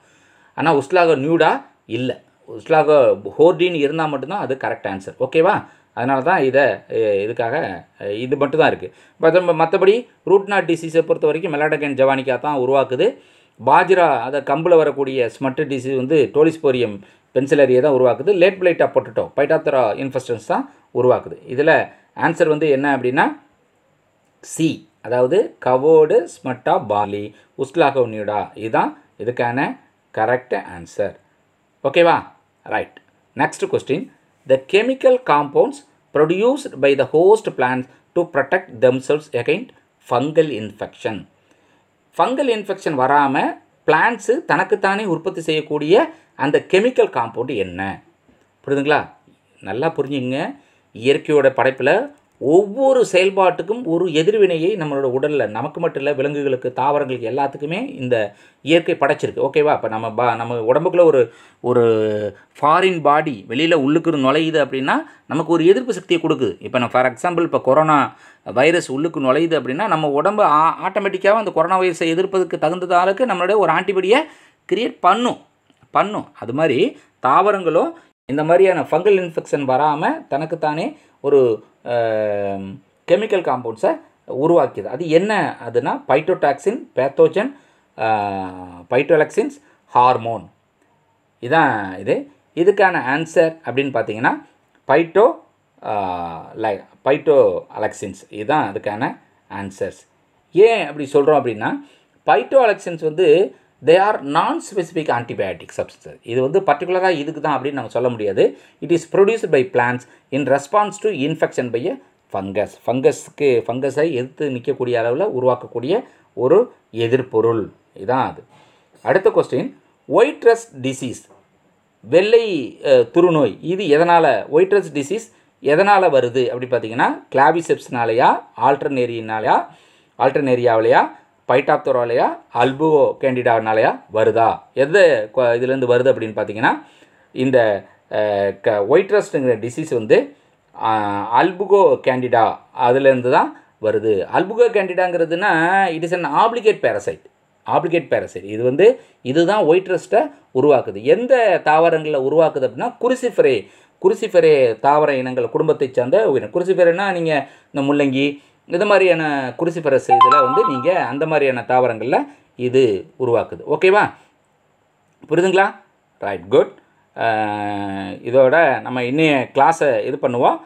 ஆனால் உஸ்லாகோ நியூடா இல்லை உஸ்லாகோ ஹோர்டின்னு இருந்தால் மட்டும்தான் அது கரெக்ட் ஆன்சர் ஓகேவா அதனால தான் இதை இதுக்காக இது மட்டும் தான் இருக்குது மற்றபடி ரூட்னா டிசீஸை பொறுத்த வரைக்கும் மெலாடகன் ஜவானிக்கா தான் உருவாக்குது பாஜ்ரா அதை கம்பில் வரக்கூடிய ஸ்மட்டு டிசீஸ் வந்து டோலிஸ்போரியம் பென்சிலரியை தான் உருவாக்குது லேட் பிளைட் போட்டுட்டோம் பொட்டட்டோ பைட்டாத்தரா இன்ஃபெஸ்டன்ஸ் தான் உருவாக்குது இதில் ஆன்சர் வந்து என்ன அப்படின்னா சி அதாவது கவோடு ஸ்மட்டா பார்லி உன்னியூடா இதுதான் இதுக்கான கரெக்ட் ஆன்சர் ஓகேவா right next question the chemical compounds produced by the host plants to protect themselves against fungal infection fungal infection வராமல் பிளான்ட்ஸு தனக்குத்தானே உற்பத்தி செய்யக்கூடிய அந்த கெமிக்கல் காம்பவுண்டு என்ன புரியுதுங்களா நல்லா புரிஞ்சுங்க இயற்கையோட படைப்பில் ஒவ்வொரு செயல்பாட்டுக்கும் ஒரு எதிர்வினையை நம்மளோட உடலில் நமக்கு மட்டும் இல்லை விலங்குகளுக்கு தாவரங்களுக்கு எல்லாத்துக்குமே இந்த இயற்கை படைச்சிருக்கு ஓகேவா இப்போ நம்ம பா நம்ம உடம்புக்குள்ளே ஒரு ஒரு ஃபாரின் பாடி வெளியில் உள்ளுக்கு நுழையுது அப்படின்னா நமக்கு ஒரு எதிர்ப்பு சக்தியை கொடுக்குது இப்போ நம்ம ஃபார் எக்ஸாம்பிள் இப்போ கொரோனா வைரஸ் உள்ளுக்கு நுழையுது அப்படின்னா நம்ம உடம்பு ஆட்டோமேட்டிக்காக அந்த கொரோனா வைரஸை எதிர்ப்பதுக்கு தகுந்ததாலுக்கு நம்மளுடைய ஒரு ஆன்டிபடியை கிரியேட் பண்ணும் பண்ணும் அது மாதிரி தாவரங்களும் இந்த மாதிரியான ஃபங்கல் இன்ஃபெக்ஷன் வராமல் தனக்குத்தானே ஒரு கெமிக்கல் காம்பவுண்ட்ஸை உருவாக்கியது அது என்ன அதுனா பைட்டோடாக்சின் பேத்தோஜன் பைட்டோலக்சின்ஸ் ஹார்மோன் இதான் இது இதுக்கான ஆன்சர் அப்படின்னு பார்த்தீங்கன்னா பைட்டோ லை பைட்டோ அலெக்சின்ஸ் இதுதான் அதுக்கான ஆன்சர்ஸ் ஏன் அப்படி சொல்கிறோம் அப்படின்னா பைட்டோ அலெக்சின்ஸ் வந்து they are non specific antibiotic substances இது வந்து பர்டிகுலராக இதுக்கு தான் அப்படின்னு நம்ம சொல்ல முடியாது it is produced by plants in response to infection by a fungus ஃபங்கஸ்க்கு ஃபங்கஸை எதிர்த்து நிற்கக்கூடிய அளவில் உருவாக்கக்கூடிய ஒரு எதிர்பொருள் இதுதான் அது அடுத்த கொஸ்டின் ஒயிட்ரஸ் டிசீஸ் வெள்ளை துருநோய் இது எதனால் ஒயிட்ரஸ் டிசீஸ் எதனால் வருது அப்படி பார்த்தீங்கன்னா கிளாவிசெப்ஸ்னாலேயா ஆல்டர்னேரியினாலையா ஆல்டர்னேரியாவிலையா பைட்டாப்தோராலையா அல்போ கேண்டிடானாலையா வருதா எது இதுலேருந்து வருது அப்படின்னு பார்த்தீங்கன்னா இந்த க ரஸ்ட்டுங்கிற டிசீஸ் வந்து அல்புகோ கேண்டிடா அதுலேருந்து தான் வருது அல்புகோ கேண்டிடாங்கிறதுனா it is an obligate parasite obligate parasite இது வந்து இதுதான் ஒயிட்ரஸ்ட்டை உருவாக்குது எந்த தாவரங்களில் உருவாக்குது அப்படின்னா குருசிஃபரே குருசிஃபரே தாவர இனங்கள் குடும்பத்தை சார்ந்த உயிரினம் குருசிஃபரேனா நீங்கள் இந்த முள்ளங்கி இந்த மாதிரியான குருசிபரஸ் இதில் வந்து நீங்கள் அந்த மாதிரியான தாவரங்களில் இது உருவாக்குது ஓகேவா புரிதுங்களா ரைட் குட் இதோட நம்ம இன்னைய கிளாஸை இது பண்ணுவோம்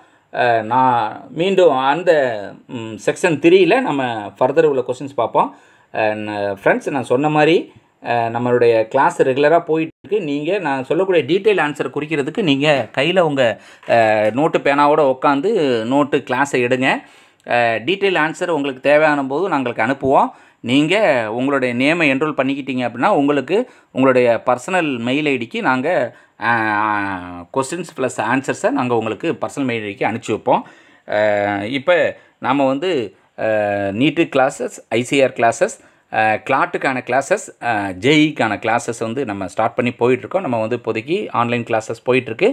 நான் மீண்டும் அந்த செக்ஷன் த்ரீயில் நம்ம ஃபர்தர் உள்ள கொஷின்ஸ் பார்ப்போம் ஃப்ரெண்ட்ஸ் நான் சொன்ன மாதிரி நம்மளுடைய கிளாஸ் ரெகுலராக இருக்கு நீங்கள் நான் சொல்லக்கூடிய டீட்டெயில் ஆன்சர் குறிக்கிறதுக்கு நீங்கள் கையில் உங்கள் நோட்டு பேனாவோட உட்காந்து நோட்டு கிளாஸை எடுங்க டீட்டெயில் ஆன்சர் உங்களுக்கு தேவையான போது நாங்களுக்கு அனுப்புவோம் நீங்கள் உங்களுடைய நேமை என்ரோல் பண்ணிக்கிட்டீங்க அப்படின்னா உங்களுக்கு உங்களுடைய பர்சனல் மெயில் ஐடிக்கு நாங்கள் கொஸ்டின்ஸ் ப்ளஸ் ஆன்சர்ஸை நாங்கள் உங்களுக்கு பர்சனல் மெயில் ஐடிக்கு அனுப்பிச்சி வைப்போம் இப்போ நாம் வந்து நீட்டு கிளாஸஸ் ஐசிஆர் கிளாஸஸ் கிளாட்டுக்கான கிளாஸஸ் ஜேஇக்கான கிளாஸஸ் வந்து நம்ம ஸ்டார்ட் பண்ணி போயிட்டுருக்கோம் நம்ம வந்து இப்போதைக்கு ஆன்லைன் கிளாஸஸ் போயிட்டுருக்கு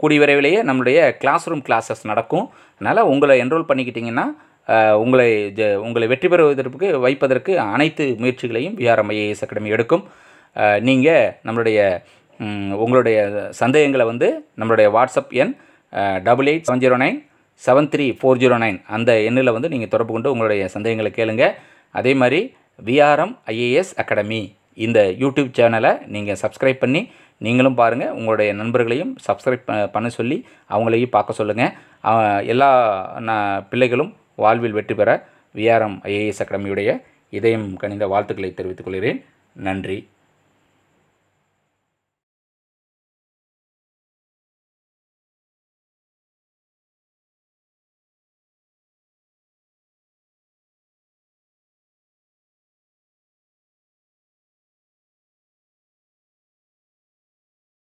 கூடிய விரைவிலேயே நம்மளுடைய கிளாஸ் ரூம் கிளாஸஸ் நடக்கும் அதனால் உங்களை என்ரோல் பண்ணிக்கிட்டிங்கன்னா உங்களை உங்களை வெற்றி பெறுவதற்கு வைப்பதற்கு அனைத்து முயற்சிகளையும் விஆர்எம் ஐஏஎஸ் அகாடமி எடுக்கும் நீங்கள் நம்மளுடைய உங்களுடைய சந்தேகங்களை வந்து நம்மளுடைய வாட்ஸ்அப் எண் double eight seven zero nine seven three four zero nine அந்த எண்ணில் வந்து நீங்கள் தொடர்பு கொண்டு உங்களுடைய சந்தேகங்களை கேளுங்க அதே மாதிரி விஆர்எம் ஐஏஎஸ் அகாடமி இந்த யூடியூப் சேனலை நீங்கள் சப்ஸ்கிரைப் பண்ணி நீங்களும் பாருங்கள் உங்களுடைய நண்பர்களையும் சப்ஸ்கிரைப் பண்ண சொல்லி அவங்களையும் பார்க்க சொல்லுங்கள் எல்லா பிள்ளைகளும் வாழ்வில் வெற்றி பெற விஆர்எம் ஐஏஎஸ் அகாடமியுடைய இதயம் கணிந்த வாழ்த்துக்களை தெரிவித்துக் கொள்கிறேன் நன்றி